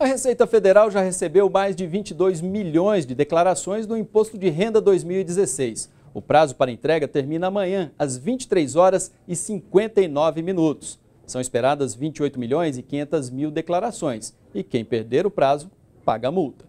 A Receita Federal já recebeu mais de 22 milhões de declarações do Imposto de Renda 2016. O prazo para entrega termina amanhã, às 23 horas e 59 minutos. São esperadas 28 milhões e 500 mil declarações e quem perder o prazo paga a multa.